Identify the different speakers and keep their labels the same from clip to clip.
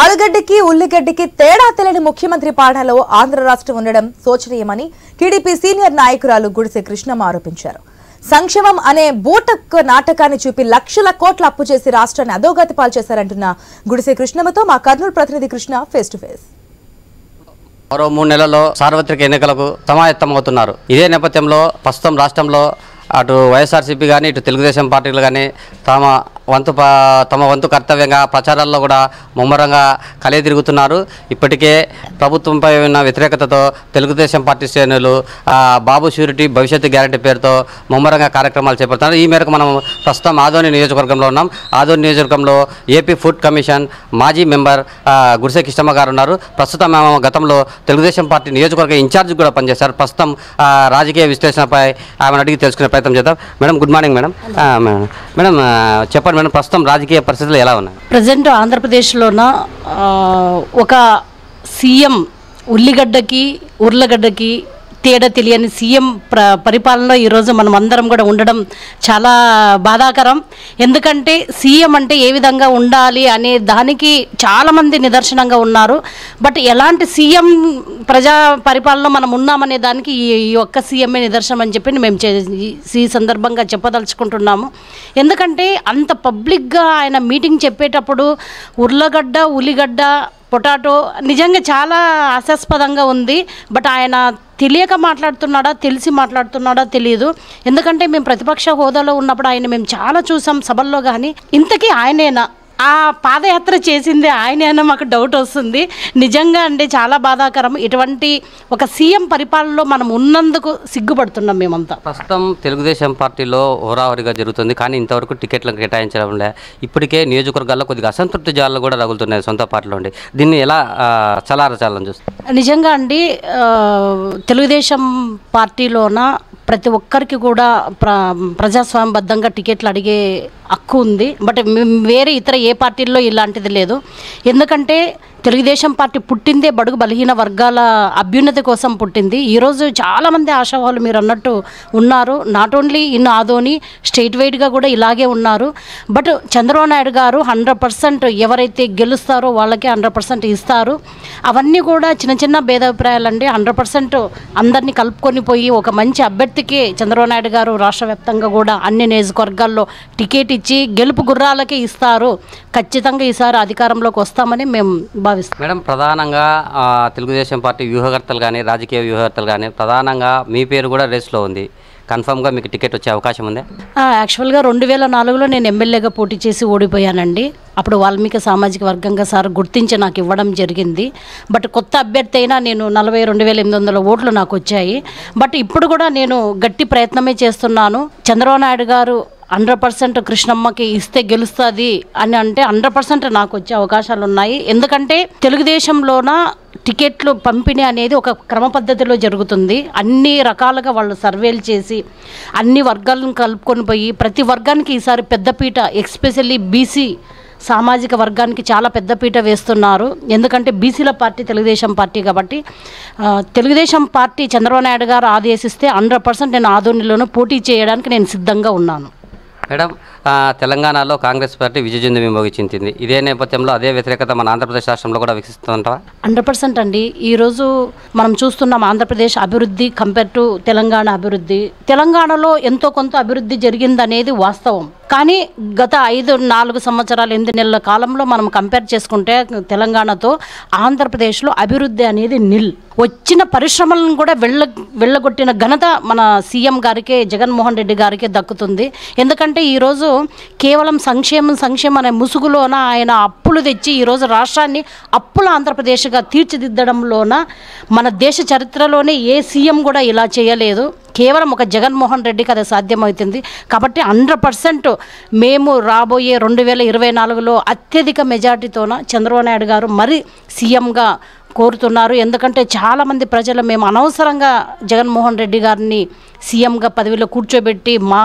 Speaker 1: ఆలుగడ్డకి ఉల్లిగడ్డకి తేడా తెలియని ముఖ్యమంత్రి పాఠాలో ఆంధ్ర రాష్ట్రం ఉండడం శోచనీయమని టీడీపీ సీనియర్ నాయకురాలు గుడిసె కృష్ణమ్మ ఆరోపించారు సంక్షేమం అనే బూట నాటకాన్ని చూపి లక్షల కోట్ల అప్పు చేసి రాష్ట్రాన్ని అధోగతి పాల్చేశారంటున్న గుడిసె కృష్ణమ్మతో మా కర్నూలు ప్రతినిధి కృష్ణ ఫేస్ టు ఫేస్
Speaker 2: మరో మూడు నెలల్లో సార్వత్రిక ఎన్నికలకు సమాయత్తమవుతున్నారు ఇదే నేపథ్యంలో ప్రస్తుతం రాష్ట్రంలో అటు వైఎస్ఆర్సీపీ కానీ ఇటు తెలుగుదేశం పార్టీలు కానీ తమ వంతు తమ వంతు కర్తవ్యంగా ప్రచారాల్లో కూడా ముమ్మరంగా కలే తిరుగుతున్నారు ఇప్పటికే ప్రభుత్వంపై ఉన్న వ్యతిరేకతతో తెలుగుదేశం పార్టీ శ్రేణులు బాబు షూరిటీ భవిష్యత్తు గ్యారంటీ పేరుతో ముమ్మరంగా కార్యక్రమాలు చేపడుతున్నారు ఈ మేరకు మనం ప్రస్తుతం ఆదోని నియోజకవర్గంలో ఉన్నాం ఆదోని నియోజకవర్గంలో ఏపీ ఫుడ్ కమిషన్ మాజీ మెంబర్ గురిసే కిష్టమ్మ గారు ఉన్నారు ప్రస్తుతం మేము గతంలో తెలుగుదేశం పార్టీ నియోజకవర్గ ఇన్ఛార్జ్ కూడా పనిచేశారు ప్రస్తుతం రాజకీయ విశ్లేషణపై ఆమెను అడిగి తెలుసుకునే ప్రయత్నం చేద్దాం madam good morning madam madam చెప్పండి అంటున్నారు మేడం ప్రస్తుతం రాజకీయ పరిస్థితులు ఎలా ఉన్నాయి
Speaker 1: ప్రజెంట్ ఆంధ్రప్రదేశ్లోన ఒక సీఎం ఉల్లిగడ్డకి ఉర్లగడ్డకి తేడా తెలియని సీఎం ప్ర పరిపాలనలో ఈరోజు మనం అందరం కూడా ఉండడం చాలా బాధాకరం ఎందుకంటే సీఎం అంటే ఏ విధంగా ఉండాలి అనే దానికి చాలామంది నిదర్శనంగా ఉన్నారు బట్ ఎలాంటి సీఎం ప్రజా పరిపాలనలో మనం ఉన్నామనే దానికి ఈ ఒక్క సీఎంఏ నిదర్శనం అని చెప్పి మేము ఈ సందర్భంగా చెప్పదలుచుకుంటున్నాము ఎందుకంటే అంత పబ్లిక్గా ఆయన మీటింగ్ చెప్పేటప్పుడు ఉర్లగడ్డ ఉల్లిగడ్డ పొటాటో నిజంగా చాలా ఆశాస్పదంగా ఉంది బట్ ఆయన తెలియక మాట్లాడుతున్నాడా తెలిసి మాట్లాడుతున్నాడా తెలియదు ఎందుకంటే మేము ప్రతిపక్ష హోదాలో ఉన్నప్పుడు ఆయన మేము చాలా చూసాం సభల్లో కానీ ఇంతకీ ఆయనేనా ఆ పాదయాత్ర చేసింది అన్న మాకు డౌట్ వస్తుంది నిజంగా అండి చాలా బాధాకరం ఇటువంటి ఒక సీఎం పరిపాలనలో మనం ఉన్నందుకు సిగ్గుపడుతున్నాం మేమంతా ప్రస్తుతం
Speaker 2: తెలుగుదేశం పార్టీలో హోరావరిగా జరుగుతుంది కానీ ఇంతవరకు టికెట్లను కేటాయించడం లే ఇప్పటికే నియోజకవర్గాల్లో కొద్దిగా అసంతృప్తి జాలు కూడా రగులుతున్నాయి సొంత పార్టీలో ఉండి దీన్ని ఎలా చలారచాలని చూస్తాం
Speaker 1: నిజంగా అండి తెలుగుదేశం పార్టీలోన ప్రతి ఒక్కరికి కూడా ప్ర ప్రజాస్వామ్యబద్ధంగా టికెట్లు అడిగే హక్కు ఉంది బట్ వేరే ఇతర ఏ పార్టీల్లో ఇలాంటిది లేదు ఎందుకంటే తెలుగుదేశం పార్టీ పుట్టిందే బడుగు బలహీన వర్గాల అభ్యున్నతి కోసం పుట్టింది ఈరోజు చాలామంది ఆశావాలు మీరు అన్నట్టు ఉన్నారు not only in Adoni state వైడ్గా కూడా ఇలాగే ఉన్నారు బట్ చంద్రబాబు నాయుడు గారు హండ్రెడ్ పర్సెంట్ ఎవరైతే గెలుస్తారో వాళ్ళకే హండ్రెడ్ పర్సెంట్ ఇస్తారు అవన్నీ కూడా చిన్న చిన్న భేదాభిప్రాయాలు అండి హండ్రెడ్ పర్సెంట్ అందరినీ కలుపుకొని పోయి ఒక మంచి అభ్యర్థికి చంద్రబాబు నాయుడు గారు రాష్ట్ర వ్యాప్తంగా కూడా అన్ని నియోజకవర్గాల్లో టికెట్ ఇచ్చి గెలుపు గుర్రాలకే ఇస్తారు ఖచ్చితంగా ఈసారి అధికారంలోకి వస్తామని మేము భావిస్తారు మేడం ప్రధానంగా
Speaker 2: తెలుగుదేశం పార్టీ వ్యూహకర్తలు కానీ రాజకీయ వ్యూహకర్తలు కానీ ప్రధానంగా మీ పేరు కూడా రేస్లో ఉంది కన్ఫర్మ్గా మీకు టికెట్ వచ్చే అవకాశం ఉందా
Speaker 1: యాక్చువల్గా రెండు వేల నాలుగులో నేను ఎమ్మెల్యేగా పోటీ చేసి ఓడిపోయానండి అప్పుడు వాల్మీకి సామాజిక వర్గంగా సార్ గుర్తించి నాకు ఇవ్వడం జరిగింది బట్ కొత్త అభ్యర్థి అయినా నేను నలభై రెండు వేల ఎనిమిది వందల ఓట్లు నాకు వచ్చాయి బట్ ఇప్పుడు కూడా నేను గట్టి ప్రయత్నమే చేస్తున్నాను చంద్రబాబు నాయుడు గారు హండ్రెడ్ పర్సెంట్ కృష్ణమ్మకి ఇస్తే గెలుస్తుంది అని అంటే హండ్రెడ్ పర్సెంట్ నాకు వచ్చే అవకాశాలు ఉన్నాయి ఎందుకంటే తెలుగుదేశంలోన టికెట్లు పంపిణీ అనేది ఒక క్రమ పద్ధతిలో జరుగుతుంది అన్ని రకాలుగా వాళ్ళు సర్వేలు చేసి అన్ని వర్గాలను కలుపుకొని పోయి ప్రతి వర్గానికి ఈసారి పెద్దపీట ఎక్స్పెషల్లీ బీసీ సామాజిక వర్గానికి చాలా పెద్దపీట వేస్తున్నారు ఎందుకంటే బీసీల పార్టీ తెలుగుదేశం పార్టీ కాబట్టి తెలుగుదేశం పార్టీ చంద్రబాబు నాయుడు గారు ఆదేశిస్తే హండ్రెడ్ పర్సెంట్ నేను ఆధోనిలోనూ పోటీ చేయడానికి నేను సిద్ధంగా ఉన్నాను
Speaker 2: మేడం తెలంగాణలో కాంగ్రెస్ పార్టీ విజయజందు విమోగించింది ఇదే నేపథ్యంలో అదే వ్యతిరేకత మన ఆంధ్రప్రదేశ్ రాష్ట్రంలో కూడా వికసిస్తుంటారా
Speaker 1: హండ్రెడ్ పర్సెంట్ అండి ఈరోజు మనం చూస్తున్నాం ఆంధ్రప్రదేశ్ అభివృద్ధి కంపేర్ టు తెలంగాణ అభివృద్ధి తెలంగాణలో ఎంతో కొంత అభివృద్ధి జరిగిందనేది వాస్తవం కానీ గత ఐదు నాలుగు సంవత్సరాలు ఎనిమిది నెలల కాలంలో మనం కంపేర్ చేసుకుంటే తెలంగాణతో ఆంధ్రప్రదేశ్లో అభివృద్ధి అనేది నిల్ వచ్చిన పరిశ్రమలను కూడా వెళ్ళ వెళ్ళగొట్టిన ఘనత మన సీఎం గారికే జగన్మోహన్ రెడ్డి గారికే దక్కుతుంది ఎందుకంటే ఈరోజు కేవలం సంక్షేమం సంక్షేమం అనే ముసుగులోన ఆయన అప్పులు తెచ్చి ఈరోజు రాష్ట్రాన్ని అప్పుల ఆంధ్రప్రదేశ్గా తీర్చిదిద్దడంలోన మన దేశ చరిత్రలోనే ఏ సీఎం కూడా ఇలా చేయలేదు కేవలం ఒక జగన్మోహన్ రెడ్డికి అది సాధ్యమవుతుంది కాబట్టి హండ్రెడ్ పర్సెంట్ మేము రాబోయే రెండు వేల ఇరవై నాలుగులో అత్యధిక మెజార్టీతోన చంద్రబాబు నాయుడు గారు మరి సీఎంగా కోరుతున్నారు ఎందుకంటే చాలామంది ప్రజలు మేము అనవసరంగా జగన్మోహన్ రెడ్డి గారిని సీఎంగా పదవిలో కూర్చోబెట్టి మా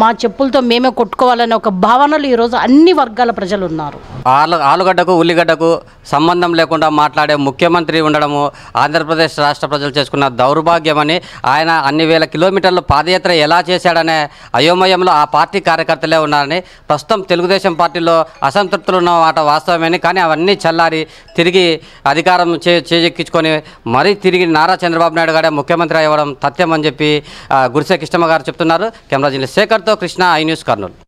Speaker 1: మా చెప్పులతో మేమే కొట్టుకోవాలనే ఒక భావనలు ఈరోజు అన్ని వర్గాల ప్రజలు ఉన్నారు
Speaker 2: ఆలు ఆలుగడ్డకు ఉల్లిగడ్డకు సంబంధం లేకుండా మాట్లాడే ముఖ్యమంత్రి ఉండడము ఆంధ్రప్రదేశ్ రాష్ట్ర ప్రజలు చేసుకున్న దౌర్భాగ్యమని ఆయన అన్ని వేల కిలోమీటర్లు పాదయాత్ర ఎలా చేశాడనే అయోమయంలో ఆ పార్టీ కార్యకర్తలే ఉన్నారని ప్రస్తుతం తెలుగుదేశం పార్టీలో అసంతృప్తులు ఉన్న మాట వాస్తవమేని కానీ అవన్నీ చల్లారి తిరిగి అధికారం చే చేజెక్కించుకొని మరీ తిరిగి నారా చంద్రబాబు నాయుడు గారే ముఖ్యమంత్రి అవ్వడం తథ్యం అని చెప్పి గురిసే కృష్ణమ్మ గారు చెప్తున్నారు కెమెరా జిల్లా శేఖర్ తో కృష్ణ ఐ న్యూస్ కర్నూలు